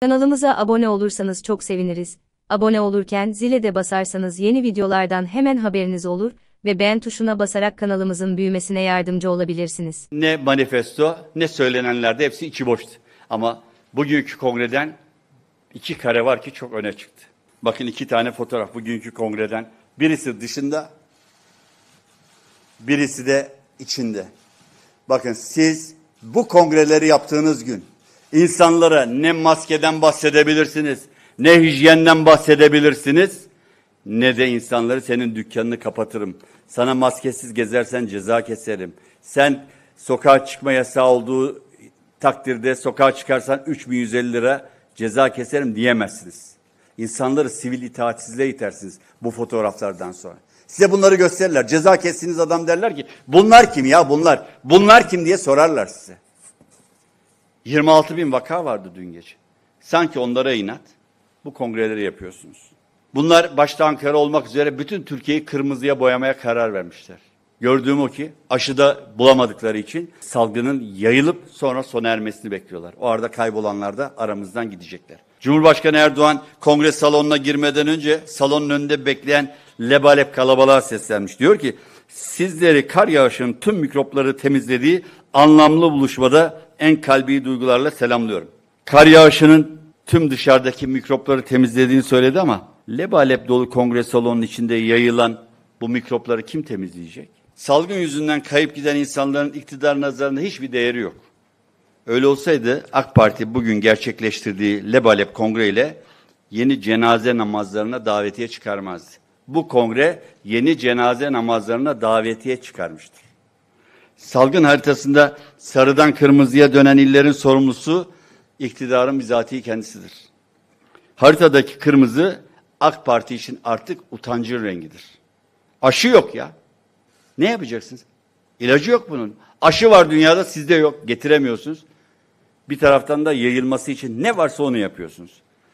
Kanalımıza abone olursanız çok seviniriz. Abone olurken zile de basarsanız yeni videolardan hemen haberiniz olur ve beğen tuşuna basarak kanalımızın büyümesine yardımcı olabilirsiniz. Ne manifesto ne söylenenlerde hepsi içi boştu. Ama bugünkü kongreden iki kare var ki çok öne çıktı. Bakın iki tane fotoğraf bugünkü kongreden. Birisi dışında, birisi de içinde. Bakın siz bu kongreleri yaptığınız gün insanlara ne maskeden bahsedebilirsiniz, ne hijyenden bahsedebilirsiniz, ne de insanları senin dükkanını kapatırım. Sana maskesiz gezersen ceza keserim. Sen sokağa çıkma yasağı olduğu takdirde sokağa çıkarsan 3150 lira ceza keserim diyemezsiniz. İnsanları sivil itaatsizliğe itersiniz bu fotoğraflardan sonra. Size bunları gösterirler. Ceza kessiniz adam derler ki bunlar kim ya bunlar? Bunlar kim diye sorarlar size. 26 bin vaka vardı dün gece. Sanki onlara inat bu kongreleri yapıyorsunuz. Bunlar başta Ankara olmak üzere bütün Türkiye'yi kırmızıya boyamaya karar vermişler. Gördüğüm o ki aşıda bulamadıkları için salgının yayılıp sonra sona ermesini bekliyorlar. O arada kaybolanlar da aramızdan gidecekler. Cumhurbaşkanı Erdoğan kongre salonuna girmeden önce salonun önünde bekleyen lebalep kalabalığa seslenmiş. Diyor ki sizleri kar yağışının tüm mikropları temizlediği anlamlı buluşmada en kalbi duygularla selamlıyorum. Kar yağışının tüm dışarıdaki mikropları temizlediğini söyledi ama lebalep dolu kongre salonunun içinde yayılan bu mikropları kim temizleyecek? Salgın yüzünden kayıp giden insanların iktidar nazarında hiçbir değeri yok. Öyle olsaydı AK Parti bugün gerçekleştirdiği lebalep kongre ile yeni cenaze namazlarına davetiye çıkarmazdı. Bu kongre yeni cenaze namazlarına davetiye çıkarmıştır salgın haritasında sarıdan kırmızıya dönen illerin sorumlusu iktidarın bizatihi kendisidir. Haritadaki kırmızı AK Parti için artık utancın rengidir. Aşı yok ya. Ne yapacaksınız? İlacı yok bunun. Aşı var dünyada sizde yok. Getiremiyorsunuz. Bir taraftan da yayılması için ne varsa onu yapıyorsunuz.